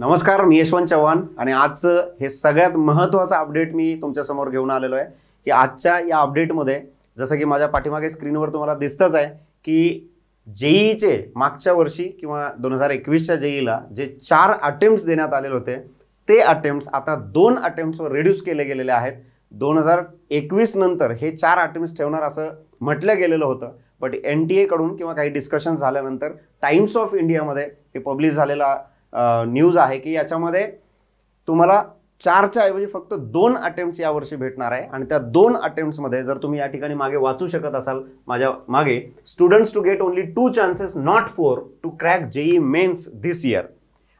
नमस्कार मी यशवंत चव्हाण आणि आजचं हे सगळ्यात महत्त्वाचं अपडेट मी तुमच्यासमोर घेऊन आलेलो आहे की आजच्या या अपडेटमध्ये जसं की माझ्या पाठीमागे स्क्रीनवर तुम्हाला दिसतंच आहे की जेईचे मागच्या वर्षी किंवा दोन हजार एकवीसच्या जेईला जे चार अटेम्प्ट्स देण्यात आलेले होते ते अटेम्प्ट्स आता दोन अटेम्प्ट्सवर रिड्यूस केले गेलेले आहेत दोन हजार एकवीस नंतर हे चार अटेम्प्ट ठेवणार असं म्हटलं गेलेलं होतं बट एन टी एकडून किंवा काही डिस्कशन झाल्यानंतर टाइम्स ऑफ इंडियामध्ये हे पब्लिश झालेला न्यूज आहे की याच्यामध्ये तुम्हाला चारच्या ऐवजी फक्त दोन अटेम्प्ट यावर्षी भेटणार आहे आणि त्या दोन अटेम्प्टमध्ये जर तुम्ही या ठिकाणी मागे वाचू शकत असाल माझ्या मागे students to get only two chances not four to crack JEE mains this year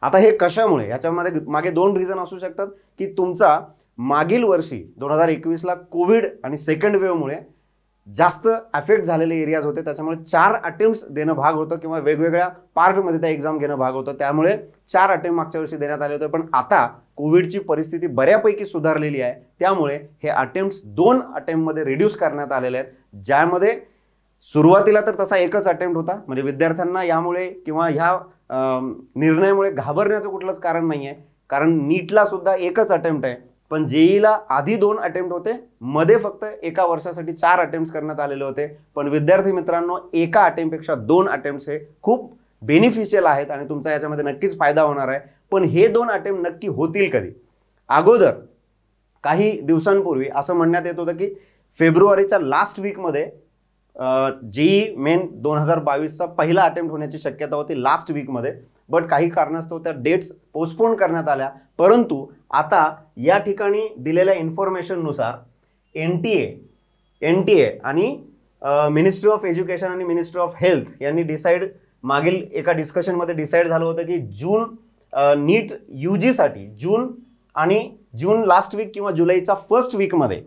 आता हे कशामुळे याच्यामध्ये मागे दोन रिझन असू शकतात की तुमचा मागील वर्षी दोन हजार एकवीसला कोविड आणि सेकंड वेव्हमुळे जास्त अफेक्ट झालेले एरियाज होते त्याच्यामुळे चार अटेम्प्ट्स देणं भाग होतं किंवा वेगवेगळ्या पार्टमध्ये त्या एक्झाम घेणं भाग होतं त्यामुळे चार अटेम्प्ट मागच्या वर्षी देण्यात आले होते पण आता कोविडची परिस्थिती बऱ्यापैकी सुधारलेली आहे त्यामुळे हे अटेम्प्ट दोन अटेम्प्टमध्ये रिड्यूस करण्यात आलेले आहेत ज्यामध्ये सुरुवातीला तर तसा एकच अटेम्प्ट होता म्हणजे विद्यार्थ्यांना यामुळे किंवा ह्या निर्णयामुळे घाबरण्याचं कुठलंच कारण नाही आहे कारण नीटला सुद्धा एकच अटेम्प्ट आहे पण जेईला आधी दोन अटेम्प्ट होते मध्ये फक्त एका वर्षासाठी चार अटेम्प्ट करण्यात आलेले होते पण विद्यार्थी मित्रांनो एका अटेम्प्टपेक्षा दोन अटेम्प्ट हे खूप बेनिफिशियल आहेत आणि तुमचा याच्यामध्ये नक्कीच फायदा होणार आहे पण हे दोन अटेम्प्ट नक्की होतील कधी अगोदर काही दिवसांपूर्वी असं म्हणण्यात येत होतं की फेब्रुवारीच्या लास्ट वीकमध्ये जेई मेन दोन हजार बावीसचा पहिला अटेम्प्ट होण्याची शक्यता होती लास्ट वीकमध्ये बट काही कारणास्तव त्या डेट्स पोस्टपोन करण्यात आल्या परंतु आता या ठिकाणी दिलेल्या इन्फॉर्मेशननुसार N T A N T A आणि मिनिस्ट्री ऑफ एज्युकेशन आणि मिनिस्ट्री ऑफ हेल्थ यांनी डिसाईड मागील एका डिस्कशनमध्ये डिसाईड झालं होतं की जून नीट यू जीसाठी जून आणि जून लास्ट वीक किंवा जुलैचा फर्स्ट वीकमध्ये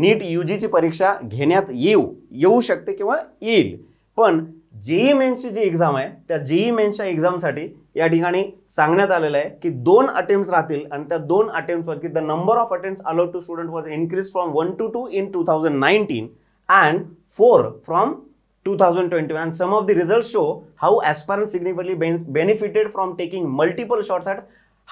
नीट यू जीची परीक्षा घेण्यात येऊ येऊ शकते किंवा येईल पण जेई मेन्सची जी एक्झाम आहे त्या जेई मेन्सच्या एक्झामसाठी या ठिकाणी सांगण्यात आलेलं आहे की दोन अटेम्प्ट राहतील आणि त्या दोन अटेम्प्टवरती the number of attempt allowed to student was increase from one to two in two thousand nineteen and four from two thousand twenty one and some of the result show how aspirant significantly benefited from taking multiple shots at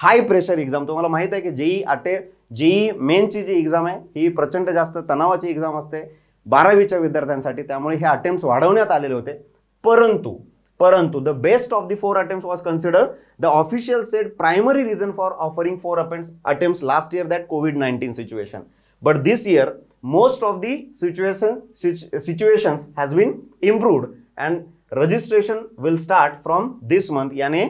high pressure exam तुम्हाला माहीत आहे की JEE अटे JEE मेनची जी exam आहे ही प्रचंड जास्त तणावाची exam असते बारावीच्या विद्यार्थ्यांसाठी त्यामुळे हे अटेम्प्ट वाढवण्यात आलेले होते परंतु परंतु the best of the four attempt was consider the official set primary reason for offering four attempt last year that Covid nineteen situation but this year most of the situation situations has been improved and registration will start from this month याने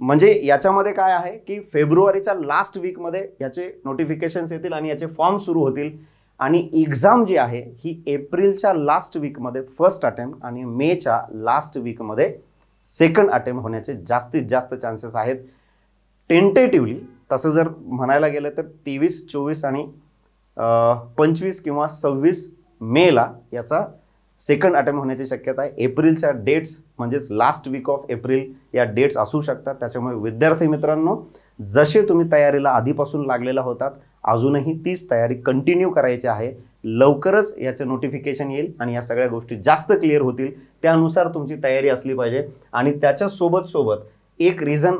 म्हणजे याच्यामध्ये काय आहे की फेब्रुवारीच्या last वीकमध्ये याचे notifications येतील आणि याचे फॉर्म सुरू होतील आणि एक्झाम जी आहे ही एप्रिलच्या लास्ट वीकमध्ये फर्स्ट अटेम्प्ट आणि मेच्या लास्ट वीकमध्ये सेकंड अटेम्प्ट होण्याचे जास्तीत जास्त चान्सेस आहेत टेंटेटिव्हली तसं जर म्हणायला गेलं तर तेवीस चोवीस आणि पंचवीस किंवा सव्वीस मेला याचा सेकंड अटेम्प्ट होण्याची शक्यता आहे एप्रिलच्या डेट्स म्हणजेच लास्ट वीक ऑफ एप्रिल या डेट्स असू शकतात त्याच्यामुळे विद्यार्थी मित्रांनो जसे तुम्ही तयारीला आधीपासून लागलेला होतात अजूनही तीच तयारी कंटिन्यू करायची आहे लवकरच याचं नोटिफिकेशन येईल आणि या सगळ्या गोष्टी जास्त क्लिअर होतील त्यानुसार तुमची तयारी असली पाहिजे आणि त्याच्यासोबत सोबत एक रिझन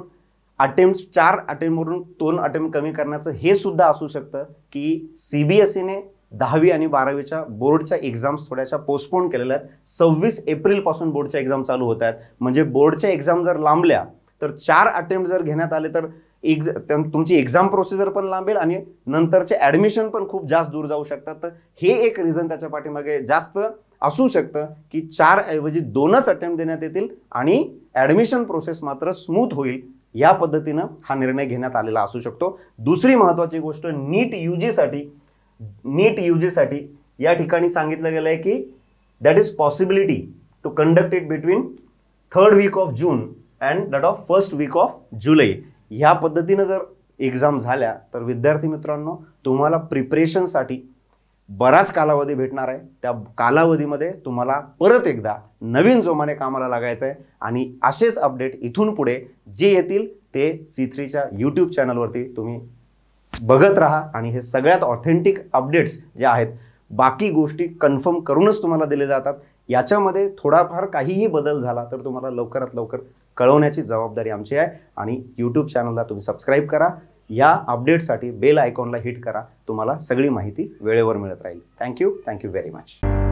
अटेम्प्ट चार अटेम्प्टवरून दोन अटेम्प्ट कमी करण्याचं हे सुद्धा असू शकतं की सी बी एस ईने दहावी आणि बारावीच्या बोर्डच्या एक्झाम्स थोड्याशा पोस्टपोन केलेल्या आहेत सव्वीस एप्रिलपासून बोर्डच्या एक्झाम चालू होत आहेत म्हणजे बोर्डच्या एक्झाम जर लांबल्या तर चार अटेम्प्ट जर घेण्यात आले तर एक्झ तुमची एक्झाम प्रोसिजर पण लांबेल आणि नंतरचे ॲडमिशन पण खूप जास्त दूर जाऊ शकतात तर हे एक रिझन त्याच्या पाठीमागे जास्त असू शकतं की चार ऐवजी दोनच अटेम्प्ट देण्यात येतील आणि ॲडमिशन प्रोसेस मात्र स्मूथ होईल या पद्धतीनं हा निर्णय घेण्यात आलेला असू शकतो दुसरी महत्त्वाची गोष्ट नीट यू जीसाठी नीट यू जीसाठी या ठिकाणी सांगितलं गेलं आहे की that is possibility to conduct it between third week of June and that of first week of July ह्या पद्धतीनं जर एक्झाम झाल्या तर विद्यार्थी मित्रांनो तुम्हाला प्रिपरेशनसाठी बराच कालावधी भेटणार आहे त्या कालावधीमध्ये तुम्हाला परत एकदा नवीन जोमाने कामाला लागायचं आहे आणि असेच अपडेट इथून पुढे जे येतील ते सी थ्रीच्या यूट्यूब चॅनलवरती तुम्ही बघत राहा आणि हे सगळ्यात ऑथेंटिक अपडेट्स जे आहेत बाकी गोष्टी कन्फर्म करूनच तुम्हाला दिले जातात याच्यामध्ये थोडाफार काहीही बदल झाला तर तुम्हाला लवकरात लवकर कळवण्याची जबाबदारी आमची आहे आणि यूट्यूब चॅनलला तुम्ही सबस्क्राईब करा या अपडेटसाठी बेल आयकॉनला हिट करा तुम्हाला सगळी माहिती वेळेवर मिळत राहील थँक्यू थँक्यू व्हेरी मच